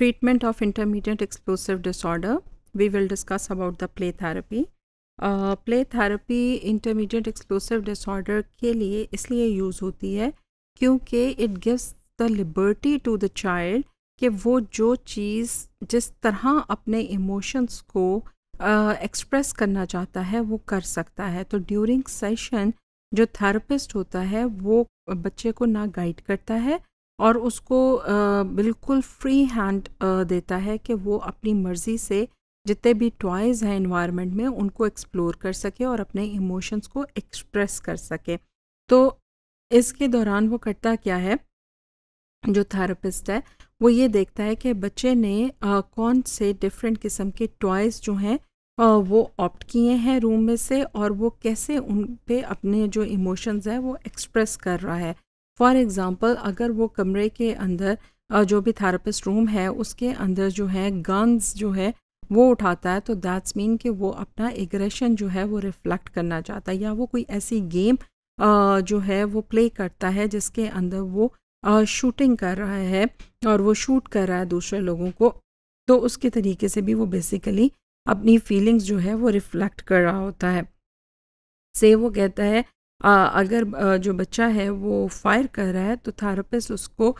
treatment of intermediate explosive disorder we will discuss about the play therapy play therapy intermediate explosive disorder के लिए इसलिए use होती है क्योंकि it gives the liberty to the child कि वो जो चीज़ जिस तरह अपने इमोशंस को एक्सप्रेस uh, करना चाहता है वो कर सकता है तो ड्यूरिंग सेशन जो थेरेपिस्ट होता है वो बच्चे को ना गाइड करता है और उसको बिल्कुल फ्री हैंड देता है कि वो अपनी मर्ज़ी से जितने भी टॉयज़ हैं इन्वायरमेंट में उनको एक्सप्लोर कर सके और अपने इमोशंस को एक्सप्रेस कर सके तो इसके दौरान वो करता क्या है जो थेरेपिस्ट है वो ये देखता है कि बच्चे ने आ, कौन से डिफरेंट किस्म के टॉयज़ जो हैं वो ऑप्ट किए हैं रूम में से और वो कैसे उन पे अपने जो इमोशंस हैं वो एक्सप्रेस कर रहा है फॉर एग्ज़ाम्पल अगर वो कमरे के अंदर जो भी थेरापिस्ट रूम है उसके अंदर जो है गन्स जो है वो उठाता है तो दैट्स मीन कि वो अपना एग्रेशन जो है वो रिफ्लेक्ट करना चाहता है या वो कोई ऐसी गेम जो है वो प्ले करता है जिसके अंदर वो शूटिंग कर रहा है और वो शूट कर रहा है दूसरे लोगों को तो उसके तरीके से भी वो बेसिकली अपनी फीलिंग्स जो है वो रिफ्लेक्ट कर रहा होता है से वो कहता है अगर जो बच्चा है वो फायर कर रहा है तो थेरापिस्ट उसको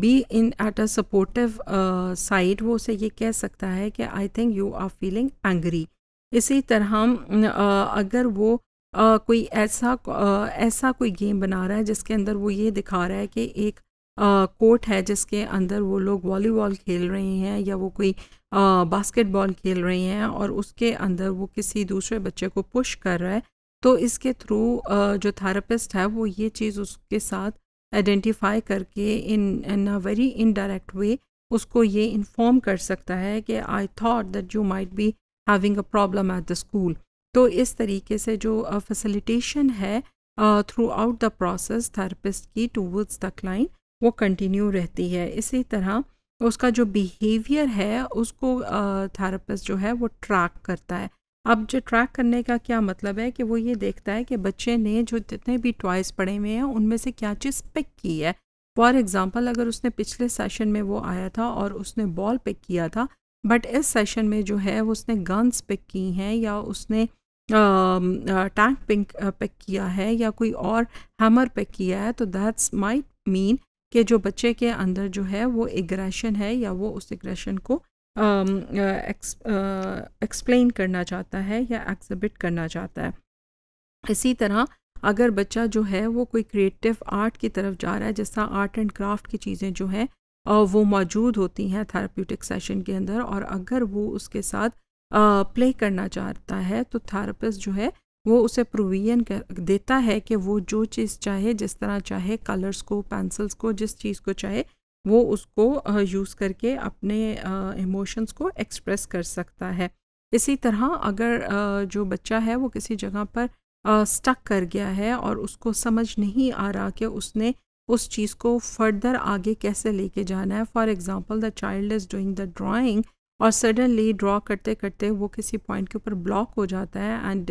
be in at a supportive side वो उसे ये कह सकता है कि I think you are feeling angry इसी तरह uh, अगर वो uh, कोई ऐसा uh, ऐसा कोई गेम बना रहा है जिसके अंदर वो ये दिखा रहा है कि एक कोर्ट है जिसके अंदर वो लोग वॉलीबॉल खेल रहे हैं या वो कोई बास्केटबॉल खेल रहे हैं और उसके अंदर वो किसी दूसरे बच्चे को पुश कर रहा है तो इसके थ्रू जो थेरेपिस्ट है वो ये चीज़ उसके साथ आइडेंटिफाई करके इन इन अ वेरी इनडायरेक्ट वे उसको ये इन्फॉर्म कर सकता है कि I thought that you might be having a problem at the school तो इस तरीके से जो फैसिलिटेशन है throughout the process therapist की टूवर्ड्स द क्लाइंट वो कंटिन्यू रहती है इसी तरह उसका जो बिहेवियर है उसको थेरेपिस्ट जो है वो ट्रैक करता है अब जो ट्रैक करने का क्या मतलब है कि वो ये देखता है कि बच्चे ने जो जितने भी टॉयज़ पड़े हुए हैं उनमें से क्या चीज़ पिक की है फॉर एग्ज़ाम्पल अगर उसने पिछले सेशन में वो आया था और उसने बॉल पिक किया था बट इस सेशन में जो है वो उसने गन्स पिक की हैं या उसने टैंक पिंक पिक किया है या कोई और हैमर पिक किया है तो दैट्स माइट मीन कि जो बच्चे के अंदर जो है वो एग्रेशन है या वो उस एग्रेशन को एक्सप्लेन um, uh, uh, करना चाहता है या एग्जिबिट करना चाहता है इसी तरह अगर बच्चा जो है वो कोई क्रिएटिव आर्ट की तरफ जा रहा है जैसा आर्ट एंड क्राफ्ट की चीज़ें जो हैं वो मौजूद होती हैं थेरापटिक सेशन के अंदर और अगर वो उसके साथ प्ले करना चाहता है तो थेरापिस्ट जो है वो उसे प्रोविजन कर देता है कि वो जो चीज़ चाहे जिस तरह चाहे कलर्स को पेंसिल्स को जिस चीज़ को चाहे वो उसको यूज़ करके अपने इमोशंस को एक्सप्रेस कर सकता है इसी तरह अगर जो बच्चा है वो किसी जगह पर स्टक कर गया है और उसको समझ नहीं आ रहा कि उसने उस चीज़ को फर्दर आगे कैसे लेके जाना है for example the child is doing the drawing और सडनली ड्रॉ करते करते वो किसी पॉइंट के ऊपर ब्लॉक हो जाता है and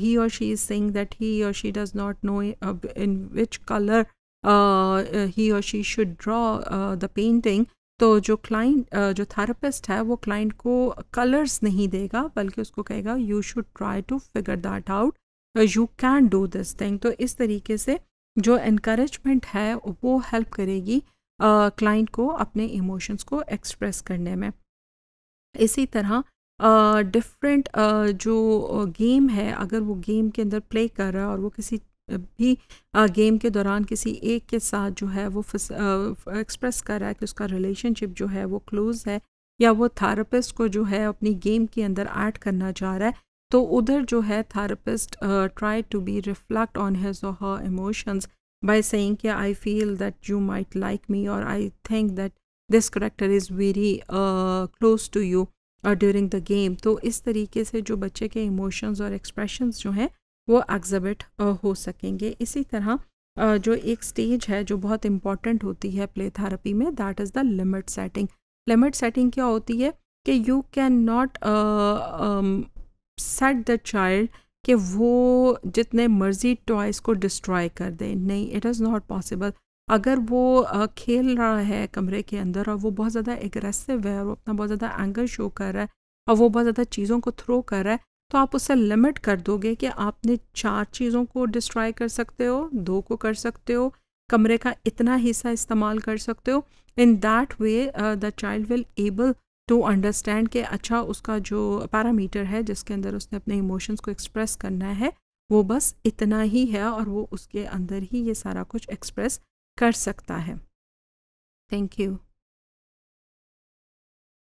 he or she is saying that he or she does not know in which colour he or she should draw the painting तो जो क्लाइंट uh, जो थेरेपिस्ट है वो क्लाइंट को कलर्स नहीं देगा बल्कि उसको कहेगा you should try to figure that out you can do this thing तो इस तरीके से जो इनक्रेजमेंट है वो हेल्प करेगी क्लाइंट uh, को अपने इमोशंस को एक्सप्रेस करने में इसी तरह डिफरेंट uh, uh, जो गेम uh, है अगर वो गेम के अंदर प्ले कर रहा है और वो किसी भी गेम के दौरान किसी एक के साथ जो है वो एक्सप्रेस कर रहा है कि उसका रिलेशनशिप जो है वो क्लोज है या वो थारापिस्ट को जो है अपनी गेम के अंदर ऐड करना चाह रहा है तो उधर जो है therapist try to be reflect on his or her emotions by saying कि I feel that you might like me or I think that this character is very close to you during the game तो इस तरीके से जो बच्चे के emotions और expressions जो हैं वो एग्जिबिट हो सकेंगे इसी तरह जो एक स्टेज है जो बहुत इम्पॉर्टेंट होती है प्ले थेरेपी में that is the limit setting limit setting क्या होती है कि you can not set the child कि वो जितने मर्जी टॉयज़ को डिस्ट्रॉय कर दे नहीं इट इज़ नॉट पॉसिबल अगर वो uh, खेल रहा है कमरे के अंदर और वो बहुत ज़्यादा एग्रेसिव है और वो अपना बहुत ज़्यादा एंगर शो कर रहा है और वो बहुत ज़्यादा चीज़ों को थ्रो कर रहा है तो आप उसे लिमिट कर दोगे कि आपने चार चीज़ों को डिस्ट्रॉय कर सकते हो दो को कर सकते हो कमरे का इतना हिस्सा इस्तेमाल कर सकते हो in that way the child will able to understand कि अच्छा उसका जो पैरामीटर है जिसके अंदर उसने अपने इमोशंस को एक्सप्रेस करना है वो बस इतना ही है और वो उसके अंदर ही ये सारा कुछ एक्सप्रेस कर सकता है थैंक यू